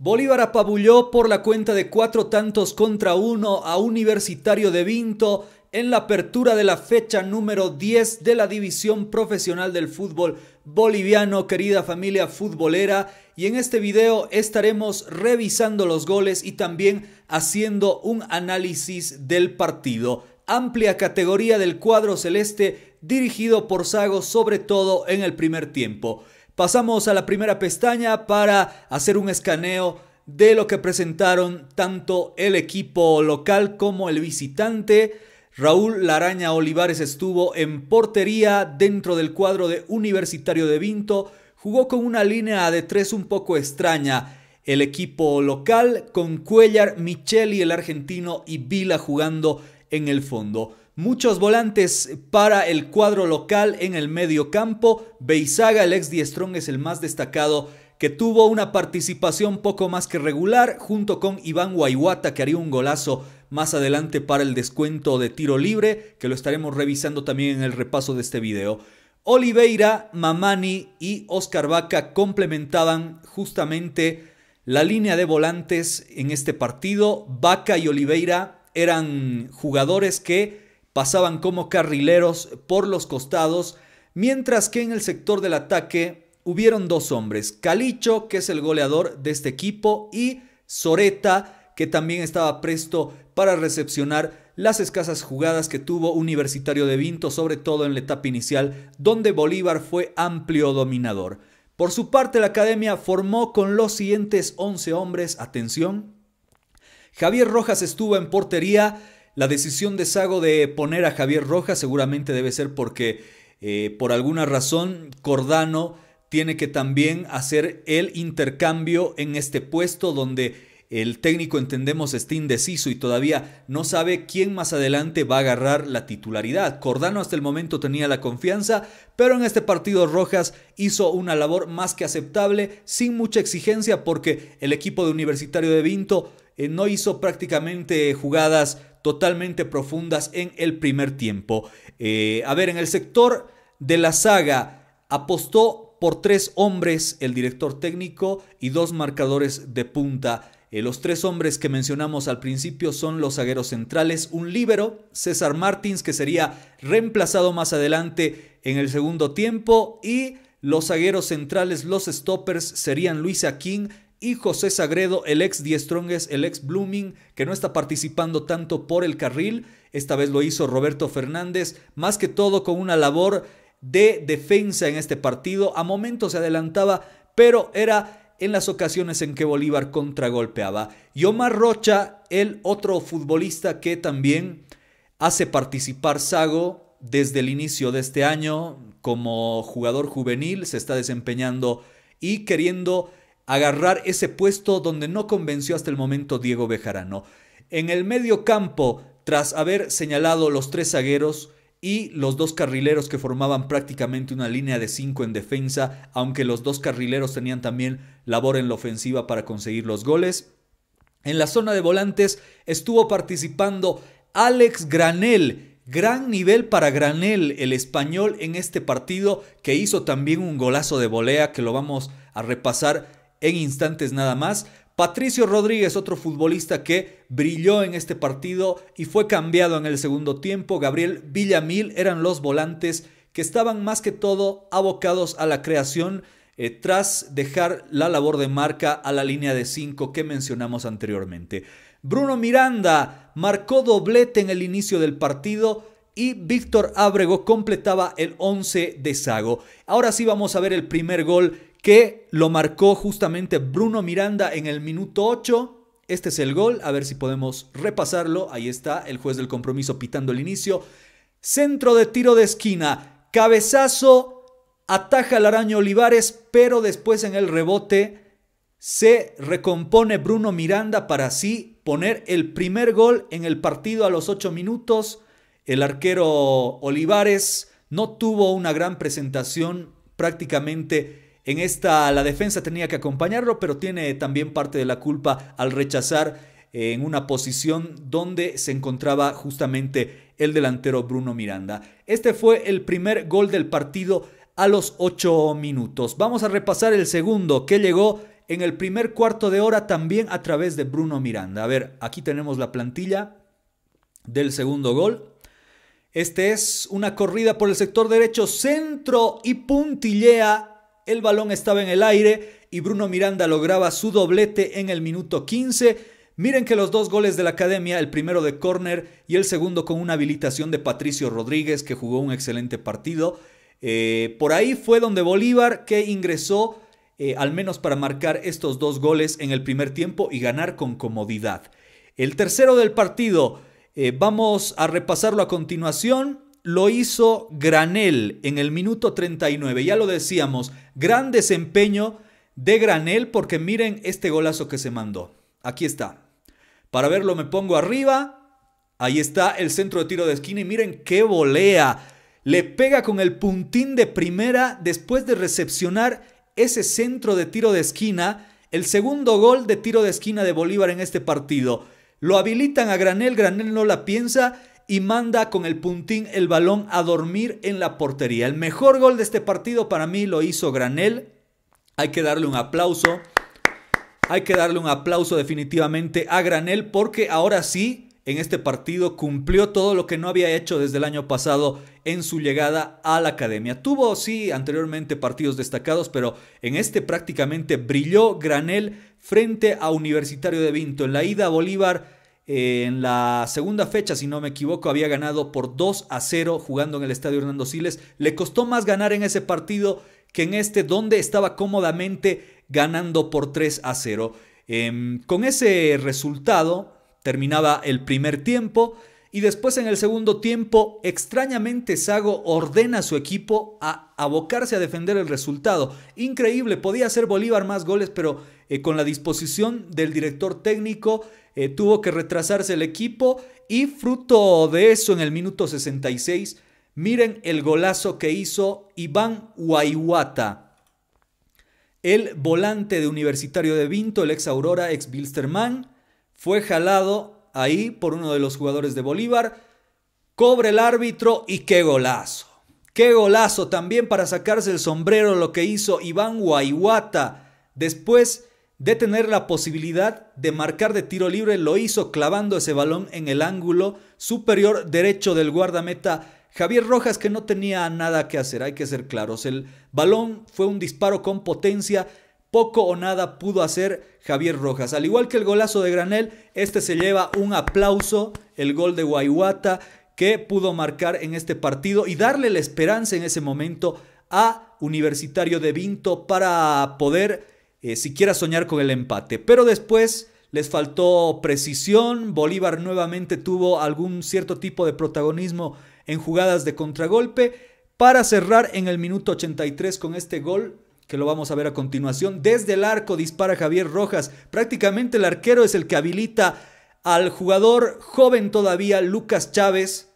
Bolívar apabulló por la cuenta de cuatro tantos contra uno a Universitario de Vinto en la apertura de la fecha número 10 de la División Profesional del Fútbol Boliviano, querida familia futbolera. Y en este video estaremos revisando los goles y también haciendo un análisis del partido. Amplia categoría del cuadro celeste dirigido por Sago, sobre todo en el primer tiempo. Pasamos a la primera pestaña para hacer un escaneo de lo que presentaron tanto el equipo local como el visitante. Raúl Laraña Olivares estuvo en portería dentro del cuadro de Universitario de Vinto. Jugó con una línea de tres un poco extraña. El equipo local con Cuellar, Micheli, el argentino y Vila jugando en el fondo. Muchos volantes para el cuadro local en el medio campo. Beizaga, el ex diestrón, es el más destacado que tuvo una participación poco más que regular, junto con Iván Guayuata, que haría un golazo más adelante para el descuento de tiro libre, que lo estaremos revisando también en el repaso de este video. Oliveira, Mamani y Oscar Vaca complementaban justamente la línea de volantes en este partido. Vaca y Oliveira eran jugadores que pasaban como carrileros por los costados, mientras que en el sector del ataque hubieron dos hombres, Calicho, que es el goleador de este equipo, y Soreta, que también estaba presto para recepcionar las escasas jugadas que tuvo Universitario de Vinto, sobre todo en la etapa inicial, donde Bolívar fue amplio dominador. Por su parte, la academia formó con los siguientes 11 hombres, atención. Javier Rojas estuvo en portería, la decisión de Sago de poner a Javier Rojas seguramente debe ser porque eh, por alguna razón Cordano tiene que también hacer el intercambio en este puesto donde el técnico entendemos está indeciso y todavía no sabe quién más adelante va a agarrar la titularidad. Cordano hasta el momento tenía la confianza, pero en este partido Rojas hizo una labor más que aceptable, sin mucha exigencia, porque el equipo de Universitario de Vinto eh, no hizo prácticamente jugadas totalmente profundas en el primer tiempo. Eh, a ver, en el sector de la saga apostó por tres hombres el director técnico y dos marcadores de punta. Eh, los tres hombres que mencionamos al principio son los zagueros centrales, un líbero, César Martins, que sería reemplazado más adelante en el segundo tiempo, y los zagueros centrales, los stoppers, serían Luisa King, y José Sagredo, el ex Diestrongues, el ex Blooming, que no está participando tanto por el carril. Esta vez lo hizo Roberto Fernández, más que todo con una labor de defensa en este partido. A momentos se adelantaba, pero era en las ocasiones en que Bolívar contragolpeaba. Y Omar Rocha, el otro futbolista que también hace participar Sago desde el inicio de este año como jugador juvenil, se está desempeñando y queriendo agarrar ese puesto donde no convenció hasta el momento Diego Bejarano. En el medio campo, tras haber señalado los tres zagueros, y los dos carrileros que formaban prácticamente una línea de cinco en defensa, aunque los dos carrileros tenían también labor en la ofensiva para conseguir los goles. En la zona de volantes estuvo participando Alex Granel. Gran nivel para Granel, el español en este partido, que hizo también un golazo de volea que lo vamos a repasar en instantes nada más. Patricio Rodríguez, otro futbolista que brilló en este partido y fue cambiado en el segundo tiempo. Gabriel Villamil eran los volantes que estaban más que todo abocados a la creación eh, tras dejar la labor de marca a la línea de 5 que mencionamos anteriormente. Bruno Miranda marcó doblete en el inicio del partido y Víctor Ábrego completaba el 11 de Sago. Ahora sí vamos a ver el primer gol que lo marcó justamente Bruno Miranda en el minuto 8. Este es el gol, a ver si podemos repasarlo. Ahí está el juez del compromiso pitando el inicio. Centro de tiro de esquina, cabezazo, ataja al araño Olivares, pero después en el rebote se recompone Bruno Miranda para así poner el primer gol en el partido a los 8 minutos. El arquero Olivares no tuvo una gran presentación prácticamente en esta la defensa tenía que acompañarlo, pero tiene también parte de la culpa al rechazar eh, en una posición donde se encontraba justamente el delantero Bruno Miranda. Este fue el primer gol del partido a los 8 minutos. Vamos a repasar el segundo que llegó en el primer cuarto de hora también a través de Bruno Miranda. A ver, aquí tenemos la plantilla del segundo gol. Este es una corrida por el sector derecho, centro y puntillea el balón estaba en el aire y Bruno Miranda lograba su doblete en el minuto 15. Miren que los dos goles de la academia, el primero de córner y el segundo con una habilitación de Patricio Rodríguez, que jugó un excelente partido. Eh, por ahí fue donde Bolívar que ingresó, eh, al menos para marcar estos dos goles en el primer tiempo y ganar con comodidad. El tercero del partido, eh, vamos a repasarlo a continuación lo hizo Granel en el minuto 39. Ya lo decíamos, gran desempeño de Granel porque miren este golazo que se mandó. Aquí está. Para verlo me pongo arriba. Ahí está el centro de tiro de esquina y miren qué volea. Le pega con el puntín de primera después de recepcionar ese centro de tiro de esquina. El segundo gol de tiro de esquina de Bolívar en este partido. Lo habilitan a Granel, Granel no la piensa y manda con el puntín el balón a dormir en la portería. El mejor gol de este partido para mí lo hizo Granel. Hay que darle un aplauso. Hay que darle un aplauso definitivamente a Granel porque ahora sí, en este partido cumplió todo lo que no había hecho desde el año pasado en su llegada a la academia. Tuvo sí anteriormente partidos destacados, pero en este prácticamente brilló Granel frente a Universitario de Vinto. En la ida a Bolívar en la segunda fecha, si no me equivoco, había ganado por 2 a 0 jugando en el estadio Hernando Siles. Le costó más ganar en ese partido que en este, donde estaba cómodamente ganando por 3 a 0. Em, con ese resultado terminaba el primer tiempo y después en el segundo tiempo, extrañamente Sago ordena a su equipo a abocarse a defender el resultado. Increíble, podía hacer Bolívar más goles, pero eh, con la disposición del director técnico, eh, tuvo que retrasarse el equipo y fruto de eso en el minuto 66, miren el golazo que hizo Iván Guayuata. El volante de Universitario de Vinto, el ex Aurora, ex Bilsterman, fue jalado ahí por uno de los jugadores de Bolívar. Cobre el árbitro y qué golazo. Qué golazo también para sacarse el sombrero lo que hizo Iván Guayuata. Después de tener la posibilidad de marcar de tiro libre, lo hizo clavando ese balón en el ángulo superior derecho del guardameta Javier Rojas que no tenía nada que hacer, hay que ser claros. El balón fue un disparo con potencia, poco o nada pudo hacer Javier Rojas. Al igual que el golazo de Granel, este se lleva un aplauso, el gol de Guayuata que pudo marcar en este partido y darle la esperanza en ese momento a Universitario de Vinto para poder eh, siquiera soñar con el empate. Pero después les faltó precisión, Bolívar nuevamente tuvo algún cierto tipo de protagonismo en jugadas de contragolpe para cerrar en el minuto 83 con este gol que lo vamos a ver a continuación. Desde el arco dispara Javier Rojas. Prácticamente el arquero es el que habilita al jugador joven todavía, Lucas Chávez,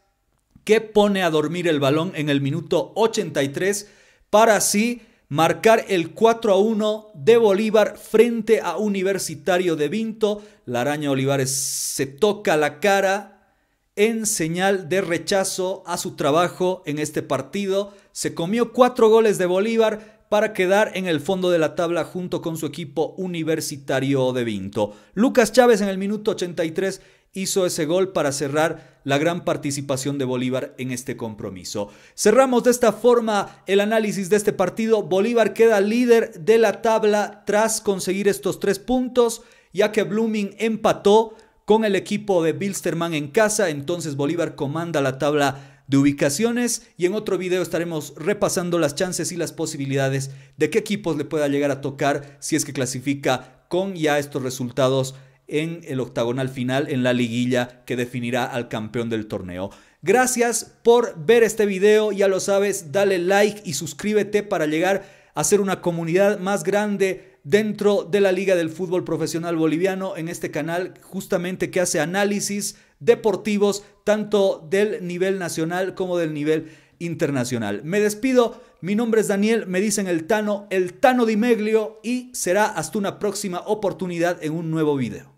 que pone a dormir el balón en el minuto 83 para así marcar el 4 a 1 de Bolívar frente a Universitario de Vinto. La araña Olivares se toca la cara en señal de rechazo a su trabajo en este partido. Se comió cuatro goles de Bolívar para quedar en el fondo de la tabla junto con su equipo Universitario de Vinto. Lucas Chávez en el minuto 83 hizo ese gol para cerrar la gran participación de Bolívar en este compromiso. Cerramos de esta forma el análisis de este partido. Bolívar queda líder de la tabla tras conseguir estos tres puntos, ya que Blooming empató con el equipo de Bilsterman en casa, entonces Bolívar comanda la tabla de ubicaciones y en otro video estaremos repasando las chances y las posibilidades de qué equipos le pueda llegar a tocar si es que clasifica con ya estos resultados en el octagonal final, en la liguilla que definirá al campeón del torneo. Gracias por ver este video, ya lo sabes, dale like y suscríbete para llegar a ser una comunidad más grande dentro de la Liga del Fútbol Profesional Boliviano en este canal justamente que hace análisis deportivos tanto del nivel nacional como del nivel internacional. Me despido, mi nombre es Daniel, me dicen el Tano, el Tano Di Meglio y será hasta una próxima oportunidad en un nuevo video.